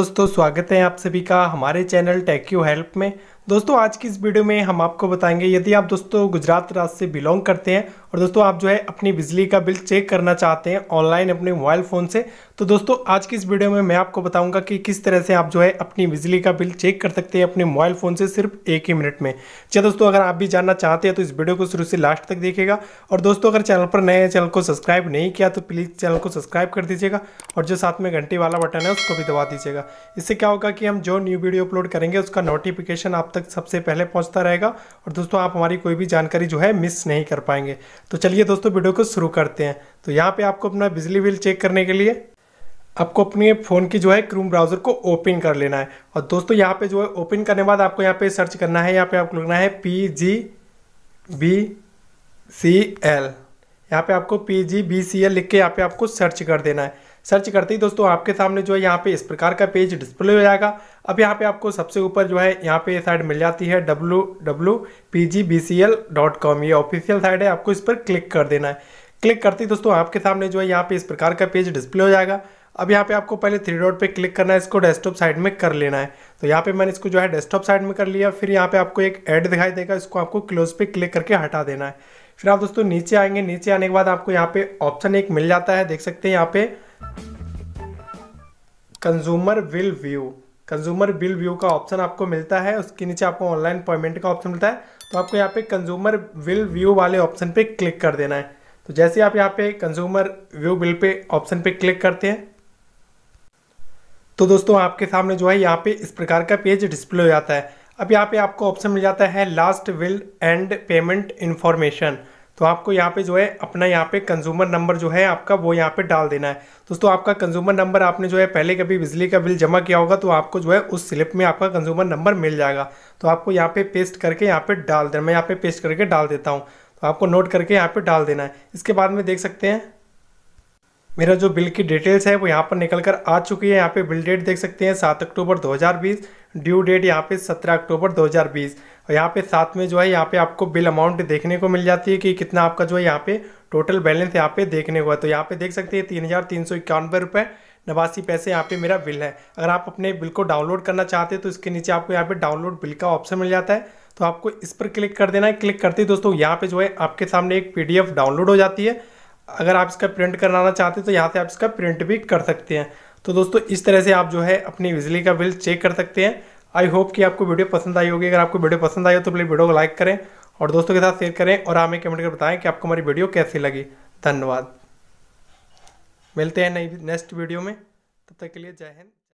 दोस्तों स्वागत है आप सभी का हमारे चैनल टेक्यू हेल्प में दोस्तों आज की इस वीडियो में हम आपको बताएंगे यदि आप दोस्तों गुजरात राज्य से बिलोंग करते हैं और दोस्तों आप जो है अपनी बिजली का बिल चेक करना चाहते हैं ऑनलाइन अपने मोबाइल फ़ोन से तो दोस्तों आज की इस वीडियो में मैं आपको बताऊंगा कि किस तरह से आप जो है अपनी बिजली का बिल चेक कर सकते हैं अपने मोबाइल फ़ोन से सिर्फ एक ही मिनट में चलिए हाँ दोस्तों अगर आप भी जानना चाहते हैं तो इस वीडियो को शुरू से लास्ट तक देखिएगा और दोस्तों अगर चैनल पर नए हैं चैनल को सब्सक्राइब नहीं किया तो प्लीज़ चैनल को सब्सक्राइब कर दीजिएगा और जो साथ में घंटे वाला बटन है उसको भी दबा दीजिएगा इससे क्या होगा कि हम जो न्यू वीडियो अपलोड करेंगे उसका नोटिफिकेशन आप तक सबसे पहले पहुंचता रहेगा और दोस्तों आप हमारी कोई भी जानकारी जो है मिस नहीं कर पाएंगे तो चलिए दोस्तों वीडियो को शुरू करते हैं तो यहाँ पे आपको अपना बिजली बिल चेक करने के लिए आपको अपने फ़ोन की जो है क्रूम ब्राउज़र को ओपन कर लेना है और दोस्तों यहाँ पे जो है ओपन करने बाद आपको यहाँ पे सर्च करना है यहाँ पे आपको लिखना है P G B C L यहाँ पे आपको P G B C L लिख के यहाँ पे आपको सर्च कर देना है सर्च करते ही दोस्तों आपके सामने जो है यहाँ पे इस प्रकार का पेज डिस्प्ले हो जाएगा अब यहाँ पे आपको सबसे ऊपर जो है यहाँ पे साइड मिल जाती है W W P G B C L dot com ये ऑफिशियल साइड है आपको इस पर क्लिक कर देना है क्लिक करते ही दोस्तों आपके सामने जो है यहाँ पे इस प्रकार का पेज डिस्प्ले हो जाएगा अब यहाँ पे आपको पहले थ्री डॉट पे क्लिक करना है इसको डेस्कटॉप साइड में कर लेना है तो यहाँ पे मैंने इसको जो है डेस्कटॉप साइड में कर लिया फिर यहाँ पे आपको एक ऐड दिखाई देगा इसको आपको क्लोज पे क्लिक करके हटा देना है फिर आप दोस्तों नीचे आएंगे नीचे आने के बाद आपको यहाँ पे ऑप्शन एक मिल जाता है देख सकते हैं यहाँ पे consumer bill view consumer bill view का ऑप्शन आपको मिलता है उसके नीचे आपको ऑनलाइन पेमेंट का ऑप्शन मिलता है तो आपको यहाँ पे कंज्यूमर बिल व्यू वाले ऑप्शन पे क्लिक कर देना है तो जैसे आप यहाँ पे कंज्यूमर व्यू बिल पे ऑप्शन पे क्लिक करते हैं तो दोस्तों आपके सामने जो है यहाँ पे इस प्रकार का पेज डिस्प्ले हो जाता है अब यहाँ पे आपको ऑप्शन मिल जाता है last bill and payment information तो आपको यहाँ पे जो है अपना यहाँ पे कंज्यूमर नंबर जो है आपका वो यहाँ पे डाल देना है दोस्तों आपका कंज्यूमर नंबर आपने जो है पहले कभी बिजली का बिल जमा किया होगा तो आपको जो है उस स्लिप में आपका कंज्यूमर नंबर मिल जाएगा तो आपको यहाँ पे पेस्ट करके यहाँ पे डाल देना मैं यहाँ पे पेस्ट करके डाल देता हूँ तो आपको नोट करके यहाँ पे डाल देना है इसके बाद में देख सकते हैं मेरा जो बिल की डिटेल्स है वो यहाँ पर निकल कर आ चुकी है यहाँ पे बिल डेट देख सकते हैं सात अक्टूबर 2020 ड्यू डेट यहाँ पे सत्रह अक्टूबर 2020 और यहाँ पे साथ में जो है यहाँ पे आपको बिल अमाउंट देखने को मिल जाती है कि कितना आपका जो है यहाँ पे टोटल बैलेंस यहाँ पे देखने को है तो यहाँ पे देख सकते हैं तीन हज़ार तीन सौ इक्यानवे रुपये नवासी पैसे यहाँ पे मेरा बिल है अगर आप अपने बिल को डाउनलोड करना चाहते हैं तो इसके नीचे आपको यहाँ पे डाउनलोड बिल का ऑप्शन मिल जाता है तो आपको इस पर क्लिक कर देना है क्लिक करते ही दोस्तों यहाँ पे जो है आपके सामने एक पीडीएफ डाउनलोड हो जाती है अगर आप इसका प्रिंट कराना चाहते हैं तो यहाँ से आप इसका प्रिंट भी कर सकते हैं तो दोस्तों इस तरह से आप जो है अपनी बिजली का बिल चेक कर सकते हैं आई होप कि आपको वीडियो पसंद आई होगी अगर आपको वीडियो पसंद आई हो तो प्लीज़ वीडियो को लाइक करें और दोस्तों के साथ शेयर करें और हमें कमेंट कर बताएं कि आपको हमारी वीडियो कैसी लगी धन्यवाद मिलते हैं नई नेक्स्ट वीडियो में तब तक के लिए जय हिंद